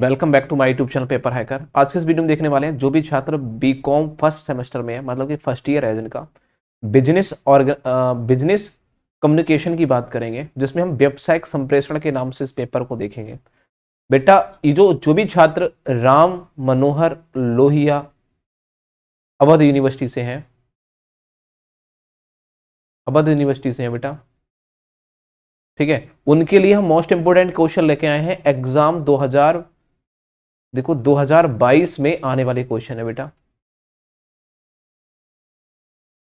welcome back to my YouTube channel paper hacker आज के इस वीडियो में देखने वाले हैं जो भी छात्र बी कॉम फर्स्ट सेमेस्टर में है मतलब कि फर्स्ट ईयर है जिनका बिजनेस और बिजनेस कम्युनिकेशन की बात करेंगे जिसमें हम व्यावसायिक संप्रेषण के नाम से इस पेपर को देखेंगे बेटा ये जो जो भी छात्र राम मनोहर लोहिया अवध यूनिवर्सिटी से हैं अवध यूनिवर्सिटी से हैं बेटा ठीक है उनके लिए हम मोस्ट इंपोर्टेंट क्वेश्चन लेके आए हैं एग्जाम 2000 देखो 2022 में आने वाले क्वेश्चन है बेटा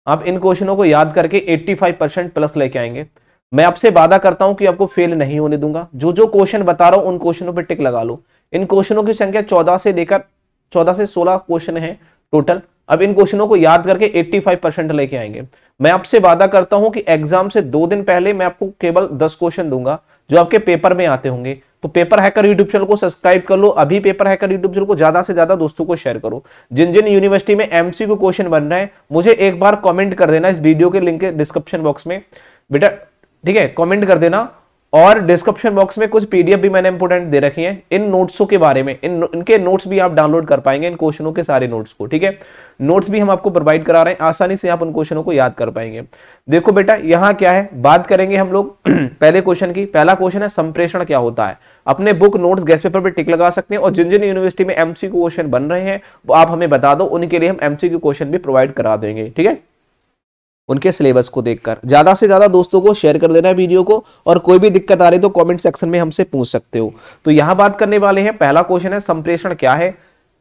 आप इन क्वेश्चनों को याद करके 85 परसेंट प्लस लेके आएंगे मैं आपसे वादा करता हूं कि आपको फेल नहीं होने दूंगा जो जो क्वेश्चन बता रहा हूं उन क्वेश्चनों पर टिक लगा लो इन क्वेश्चनों की संख्या चौदह से लेकर चौदह से सोलह क्वेश्चन है टोटल अब इन क्वेश्चनों को याद करके 85 परसेंट लेके आएंगे मैं आपसे वादा करता हूं कि एग्जाम से दो दिन पहले मैं आपको केवल दस क्वेश्चन दूंगा जो आपके पेपर में आते होंगे तो पेपर हैकर यूट्यूब चैनल को सब्सक्राइब कर लो अभी पेपर हैकर यूट्यूब चैनल को ज्यादा से ज्यादा दोस्तों को शेयर करो जिन जिन यूनिवर्सिटी में एमसी को क्वेश्चन बन रहे हैं मुझे एक बार कॉमेंट कर देना इस वीडियो के लिंक डिस्क्रिप्शन बॉक्स में बेटा ठीक है कॉमेंट कर देना और डिस्क्रिप्शन बॉक्स में कुछ पीडीएफ भी मैंने इंपोर्टेंट दे रखी हैं इन नोट्सों के बारे में इन इनके नोट्स भी आप डाउनलोड कर पाएंगे इन क्वेश्चनों के सारे नोट्स को ठीक है नोट्स भी हम आपको प्रोवाइड करा रहे हैं आसानी से आप उन क्वेश्चनों को याद कर पाएंगे देखो बेटा यहाँ क्या है बात करेंगे हम लोग पहले क्वेश्चन की पहला क्वेश्चन है संप्रेषण क्या होता है अपने बुक नोट्स गैस पेपर पर टिक लगा सकते हैं और जिन जिन यूनिवर्सिटी में एमसी क्वेश्चन बन रहे हैं वो आप हमें बता दो उनके लिए हम एमसी क्वेश्चन भी प्रोवाइड करा देंगे ठीक है उनके सिलेबस को देखकर ज़्यादा से ज़्यादा दोस्तों को शेयर कर देना वीडियो को और कोई भी दिक्कत आ रही तो कमेंट सेक्शन में हमसे पूछ सकते हो तो यहाँ बात करने वाले हैं पहला क्वेश्चन है संप्रेषण क्या है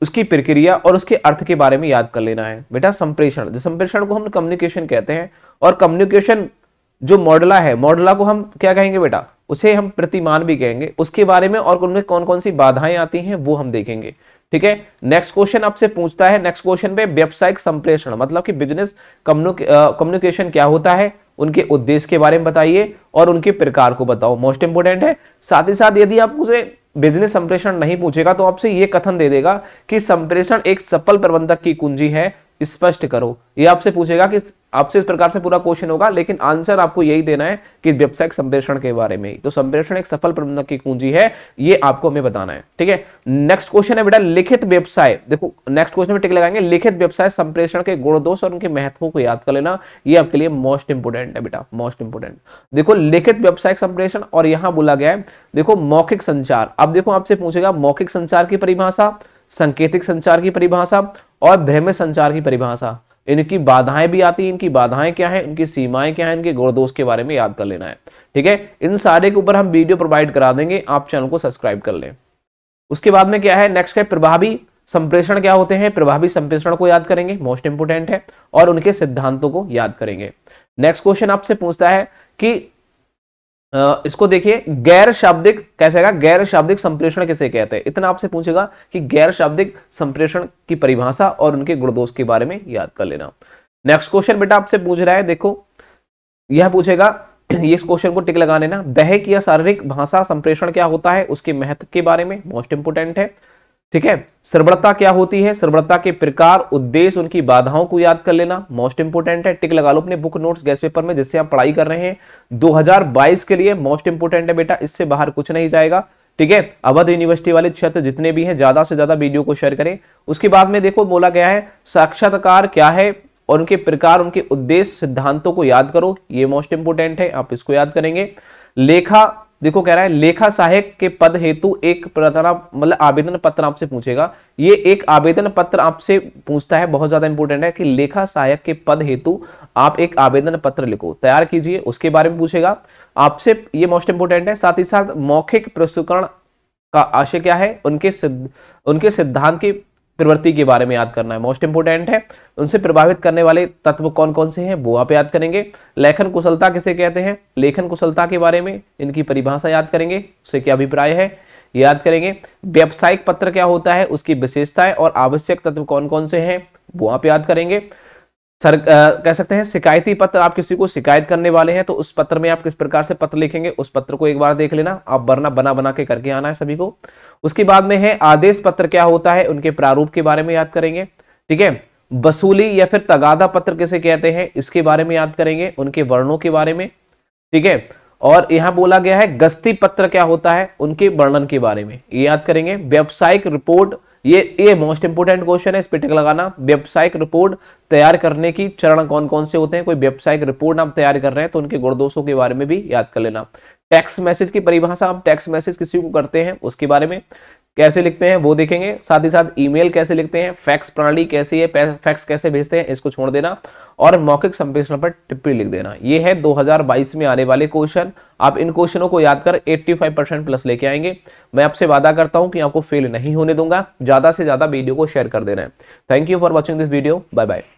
उसकी प्रक्रिया और उसके अर्थ के बारे में याद कर लेना है बेटा संप्रेषण संप्रेषण को हम कम्युनिकेशन कहते हैं और कम्युनिकेशन जो मॉडला है मॉडला को हम क्या कहेंगे बेटा उसे हम प्रतिमान भी कहेंगे उसके बारे में और उनमें कौन कौन सी बाधाएं आती हैं वो हम देखेंगे ठीक है नेक्स्ट क्वेश्चन आपसे पूछता है नेक्स्ट क्वेश्चन पे व्यावसायिक संप्रेषण मतलब कि बिजनेस कम्युनिकेशन क्या होता है उनके उद्देश्य के बारे में बताइए और उनके प्रकार को बताओ मोस्ट इंपोर्टेंट है साथ ही साथ यदि आप उसे बिजनेस संप्रेषण नहीं पूछेगा तो आपसे यह कथन दे देगा कि संप्रेषण एक सफल प्रबंधक की कुंजी है स्पष्ट करो ये आपसे पूछेगा कि आपसे इस प्रकार से पूरा क्वेश्चन होगा लेकिन आंसर आपको यही देना है कि व्यवसायिक संप्रेषण के बारे में तो संप्रेषण एक सफल प्रबंधक की कुंजी है ये आपको हमें बताना है ठीक है नेक्स्ट क्वेश्चन है बेटा लिखित व्यवसाय देखो नेक्स्ट क्वेश्चन में टिक लगाएंगे लिखित व्यवसाय संप्रेषण के गुण दोष और उनके महत्व को याद कर लेना ये आपके लिए मोस्ट इंपोर्टेंट है बेटा मोस्ट इंपोर्टेंट देखो लिखित व्यवसायिक संप्रेषण और यहां बोला गया है देखो मौखिक संचार अब देखो आपसे पूछेगा मौखिक संचार की परिभाषा संकेतिक संचार की परिभाषा और भ्रम संचार की परिभाषा इनकी बाधाएं भी आती हैं इनकी बाधाएं क्या है इनकी सीमाएं क्या है इनके गुण दोष के बारे में याद कर लेना है ठीक है इन सारे के ऊपर हम वीडियो प्रोवाइड करा देंगे आप चैनल को सब्सक्राइब कर लें उसके बाद में क्या है नेक्स्ट है प्रभावी संप्रेषण क्या होते हैं प्रभावी संप्रेषण को याद करेंगे मोस्ट इंपोर्टेंट है और उनके सिद्धांतों को याद करेंगे नेक्स्ट क्वेश्चन आपसे पूछता है कि इसको देखिए गैर शाब्दिक कैसे है गैर शाब्दिक संप्रेषण किसे कहते हैं इतना आपसे पूछेगा कि गैर शाब्दिक संप्रेषण की परिभाषा और उनके गुणदोष के बारे में याद कर लेना नेक्स्ट क्वेश्चन बेटा आपसे पूछ रहा है देखो यह पूछेगा ये क्वेश्चन को टिक लगा लेना दैहिक या शारीरिक भाषा संप्रेषण क्या होता है उसके महत्व के बारे में मोस्ट इंपोर्टेंट है ठीक है सर्वणता क्या होती है सर्वणता के प्रकार उद्देश्य उनकी बाधाओं को याद कर लेना मोस्ट इंपोर्टेंट है टिक लगा लो अपने बुक नोट्स गैस पेपर में जिससे आप पढ़ाई कर रहे हैं 2022 के लिए मोस्ट इंपोर्टेंट है बेटा इससे बाहर कुछ नहीं जाएगा ठीक है अवध यूनिवर्सिटी वाले क्षेत्र जितने भी हैं ज्यादा से ज्यादा वीडियो को शेयर करें उसके बाद में देखो बोला गया है साक्षात्कार क्या है और उनके प्रकार उनके उद्देश्य सिद्धांतों को याद करो ये मोस्ट इंपोर्टेंट है आप इसको याद करेंगे लेखा देखो कह रहा है लेखा सहायक के पद हेतु एक प्रार्थना मतलब आवेदन पत्र आपसे पूछेगा ये एक आवेदन पत्र आपसे पूछता है बहुत ज्यादा इंपोर्टेंट है कि लेखा सहायक के पद हेतु आप एक आवेदन पत्र लिखो तैयार कीजिए उसके बारे में पूछेगा आपसे ये मोस्ट इंपोर्टेंट है साथ ही साथ मौखिक प्रस्तुकरण का आशय क्या है उनके सिद्ध, उनके सिद्धांत की प्रवृत्ति के बारे में याद करना है मोस्ट इंपोर्टेंट है उनसे प्रभावित करने वाले तत्व कौन कौन से हैं वो आप याद करेंगे लेखन कुशलता किसे कहते हैं लेखन कुशलता के बारे में इनकी परिभाषा याद करेंगे उससे क्या अभिप्राय है याद करेंगे व्यावसायिक पत्र क्या होता है उसकी विशेषताएं और आवश्यक तत्व कौन कौन से हैं वो आप याद करेंगे सर आ, कह सकते हैं शिकायती पत्र आप किसी को शिकायत करने वाले हैं तो उस पत्र में आप किस प्रकार से पत्र लिखेंगे उस पत्र को एक बार देख लेना आप वरना बना बना के करके आना है सभी को उसके बाद में है आदेश पत्र क्या होता है उनके प्रारूप के बारे में याद करेंगे ठीक है वसूली या फिर तगादा पत्र किसे कहते हैं इसके बारे में याद करेंगे उनके वर्णों के बारे में ठीक है और यहां बोला गया है गस्ती पत्र क्या होता है उनके वर्णन के बारे में ये याद करेंगे व्यावसायिक रिपोर्ट ये ये मोस्ट इंपोर्टेंट क्वेश्चन है इस पे टिक लगाना व्यावसायिक रिपोर्ट तैयार करने की चरण कौन कौन से होते हैं कोई व्यावसायिक रिपोर्ट आप तैयार कर रहे हैं तो उनके गुणदोषों के बारे में भी याद कर लेना टेक्स्ट मैसेज की परिभाषा आप टेक्स्ट मैसेज किसी को करते हैं उसके बारे में कैसे लिखते हैं वो देखेंगे साथ ही साथ ईमेल कैसे लिखते हैं फैक्स प्रणाली कैसी है फैक्स कैसे भेजते हैं इसको छोड़ देना और मौखिक संप्रेषण पर टिप्पणी लिख देना ये है 2022 में आने वाले क्वेश्चन आप इन क्वेश्चनों को याद कर 85 परसेंट प्लस लेके आएंगे मैं आपसे वादा करता हूं कि आपको फेल नहीं होने दूंगा ज्यादा से ज्यादा वीडियो को शेयर कर देना है thank you for watching this video bye bye